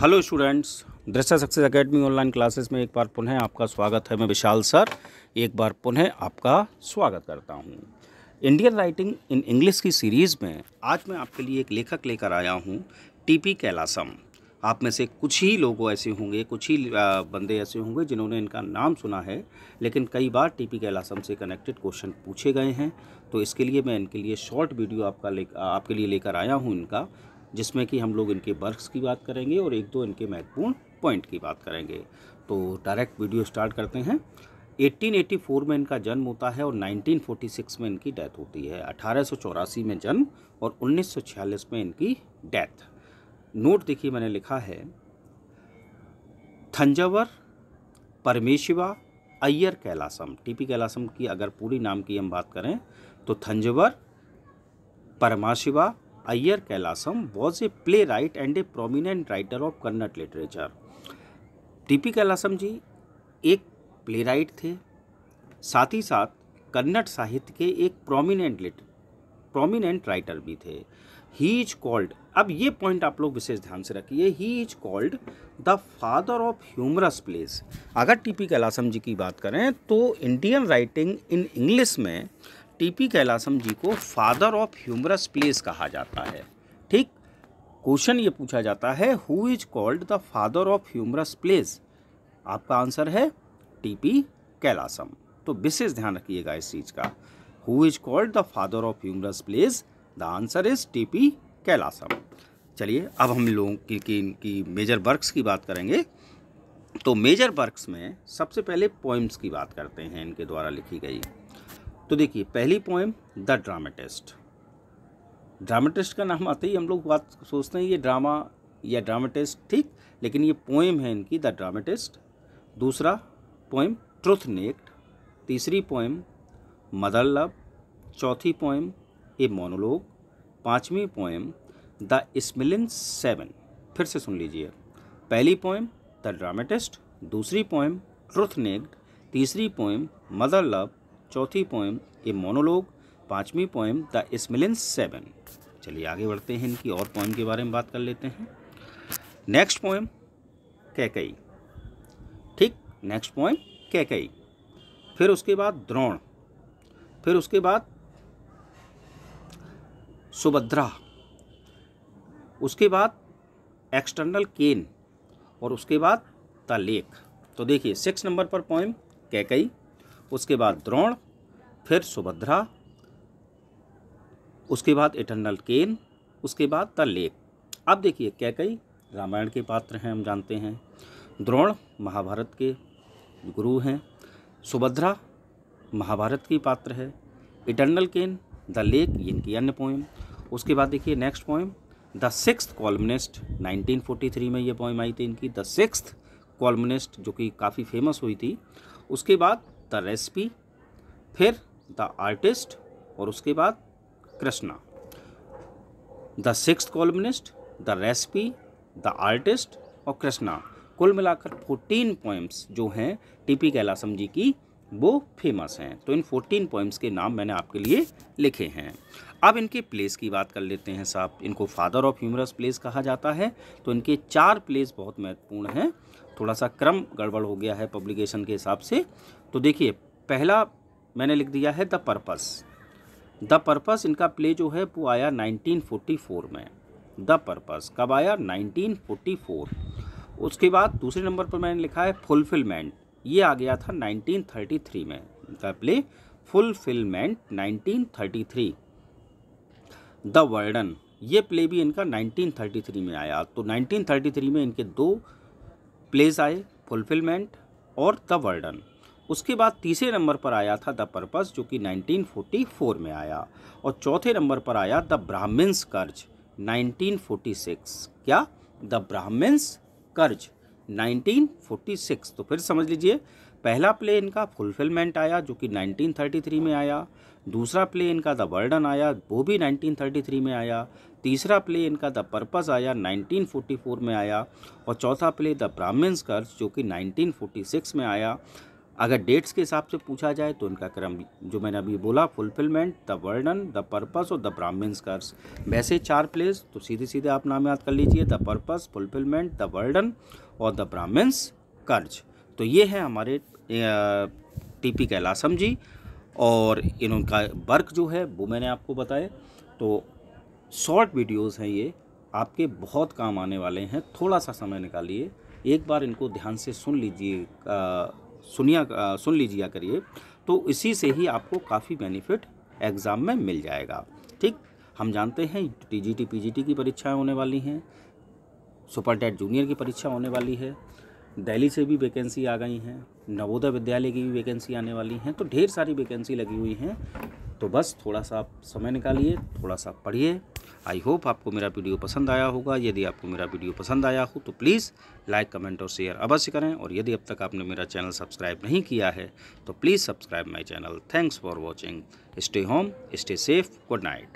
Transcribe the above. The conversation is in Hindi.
hello students Drishta success academy online classes में एक बार पुनः आपका स्वागत है मैं विशाल सर एक बार पुनः आपका स्वागत करता हूँ इंडियन राइटिंग इन इंग्लिश की सीरीज़ में आज मैं आपके लिए एक लेखक लेकर आया हूँ टीपी कैलासम आप में से कुछ ही लोग ऐसे होंगे कुछ ही बंदे ऐसे होंगे जिन्होंने इनका नाम सुना है लेकिन कई बार पी कैलासम से कनेक्टेड क्वेश्चन पूछे गए हैं तो इसके लिए मैं इनके लिए शॉर्ट वीडियो आपका ले आपके लिए लेकर आया हूँ इनका जिसमें कि हम लोग इनके वर्क्स की बात करेंगे और एक दो इनके महत्वपूर्ण पॉइंट की बात करेंगे तो डायरेक्ट वीडियो स्टार्ट करते हैं 1884 में इनका जन्म होता है और 1946 में इनकी डेथ होती है अठारह में जन्म और उन्नीस में इनकी डेथ नोट देखिए मैंने लिखा है थंजावर परमेशिवा अय्यर कैलासम टीपी कैलासम की अगर पूरी नाम की हम बात करें तो Thanjavur Paramashiva Kailasam was a playwright and a prominent writer of Kannada literature T P Kailasam ji एक प्ले राइट थे साथ ही साथ कन्नड़ साहित्य के एक प्रोमिनेंट लिट प्रोमिनेंट राइटर भी थे ही इज कॉल्ड अब ये पॉइंट आप लोग विशेष ध्यान से रखिए he is called the father of humorous plays अगर टी पी कैलासम जी की बात करें तो इंडियन राइटिंग इन इंग्लिश में टीपी कैलासम जी को फादर ऑफ ह्यूमरस प्लेस कहा जाता है ठीक क्वेश्चन ये पूछा जाता है who is called the father of humorous plays आपका आंसर है टीपी कैलासम तो विशेष ध्यान रखिएगा इस चीज़ का who is called the father of humorous plays the answer is T P Kailasam चलिए अब हम लोगों की, की इनकी मेजर वर्क्स की बात करेंगे तो मेजर वर्क्स में सबसे पहले पोइम्स की बात करते हैं इनके द्वारा लिखी गई तो देखिए पहली पोएम द ड्रामेटिस्ट ड्रामेटिस्ट का नाम आते ही हम लोग बात सोचते हैं ये ड्रामा या ड्रामेटिस्ट ठीक लेकिन ये पोएम है इनकी द ड्रामेटिस्ट दूसरा पोएम ट्रुथ नेक्ट तीसरी पोएम मदर लव चौथी पोएम ए मोनोलोग पांचवी पोएम द स्मिलिन सेवन फिर से सुन लीजिए पहली पोएम द ड्रामेटिस्ट दूसरी पोएम ट्रुथ नेक्ड तीसरी पोएम मदर लव चौथी पोएम ए मोनोलोग पाँचवीं पोएम द स्मिलेंस सेवन चलिए आगे बढ़ते हैं इनकी और पोएम के बारे में बात कर लेते हैं नेक्स्ट पोएम कैकई ठीक नेक्स्ट पोएम कैकई फिर उसके बाद द्रोण फिर उसके बाद सुभद्रा उसके बाद एक्सटर्नल केन और उसके बाद द लेख तो देखिए सिक्स नंबर पर पोएम कैकई उसके बाद द्रोण फिर सुभद्रा उसके बाद इटरनल केन उसके बाद द लेक अब देखिए क्या कई रामायण के पात्र हैं हम जानते हैं द्रोण महाभारत के गुरु हैं सुभद्रा महाभारत की पात्र है इटरनल केन द लेक इनकी अन्य पोइम उसके बाद देखिए next poem the six columnist 1943 में ये पोइम आई थी इनकी द सिक्स कॉलमनिस्ट जो कि काफ़ी फेमस हुई थी उसके बाद द रेसिपी फिर द आर्टिस्ट और उसके बाद Krishna the six columnist the recipe the artist और कृष्णा कुल मिलाकर फोर्टीन पोइम्स जो हैं टी पी कैलासम जी की वो फेमस हैं तो इन फोर्टीन पोइम्स के नाम मैंने आपके लिए लिखे हैं अब इनके प्लेस की बात कर लेते हैं साहब इनको फादर ऑफ ह्यूमरस प्लेस कहा जाता है तो इनके चार प्लेस बहुत महत्वपूर्ण हैं थोड़ा सा क्रम गड़बड़ हो गया है पब्लिकेशन के हिसाब से तो देखिए पहला मैंने लिख दिया है द पर्पस द पर्पस इनका प्ले जो है वो आया 1944 में द पर्पस कब आया 1944 उसके बाद दूसरे नंबर पर मैंने लिखा है फुलफिलमेंट ये आ गया था 1933 में इनका प्ले फुलफिलमेंट 1933 द वर्डन ये प्ले भी इनका 1933 में आया तो 1933 में इनके दो प्लेस आए फुलफिलमेंट और द वर्डन उसके बाद तीसरे नंबर पर आया था द पर्पस जो कि 1944 में आया और चौथे नंबर पर आया द ब्राह्मण्स कर्ज 1946 क्या द ब्राह्मण्स कर्ज 1946 तो फिर समझ लीजिए पहला प्ले इनका फुलफिलमेंट आया जो कि 1933 में आया दूसरा प्ले इनका द वर्डन आया वो भी 1933 में आया तीसरा प्ले इनका द पर्पस आया 1944 में आया और चौथा प्ले द ब्राह्मण्स कर्ज जो कि 1946 में आया अगर डेट्स के हिसाब से पूछा जाए तो इनका क्रम जो मैंने अभी बोला fulfilment the burden the purpose और द ब्राह्मण्स कर्स वैसे चार प्लेस तो सीधे सीधे आप नाम याद कर लीजिए the purpose fulfilment the burden और द ब्राह्मण्स कर्ज तो ये है हमारे टी पी कैलासम जी और इनका वर्क जो है वो मैंने आपको बताए तो शॉर्ट वीडियोस हैं ये आपके बहुत काम आने वाले हैं थोड़ा सा समय निकालिए एक बार इनको ध्यान से सुन लीजिए सुनिया सुन लीजिए करिए तो इसी से ही आपको काफ़ी बेनिफिट एग्ज़ाम में मिल जाएगा ठीक हम जानते हैं T G T P G T की परीक्षाएँ होने वाली हैं सुपर टेट जूनियर की परीक्षा होने वाली है दिल्ली से भी वैकेंसी आ गई हैं नवोदय विद्यालय की भी वैकेंसी आने वाली हैं तो ढेर सारी वैकेंसी लगी हुई हैं तो बस थोड़ा सा आप समय निकालिए थोड़ा सा पढ़िए आई होप आपको मेरा वीडियो पसंद आया होगा यदि आपको मेरा वीडियो पसंद आया हो तो प्लीज़ लाइक कमेंट और शेयर अवश्य करें और यदि अब तक आपने मेरा चैनल सब्सक्राइब नहीं किया है तो please subscribe my channel thanks for watching stay home stay safe good night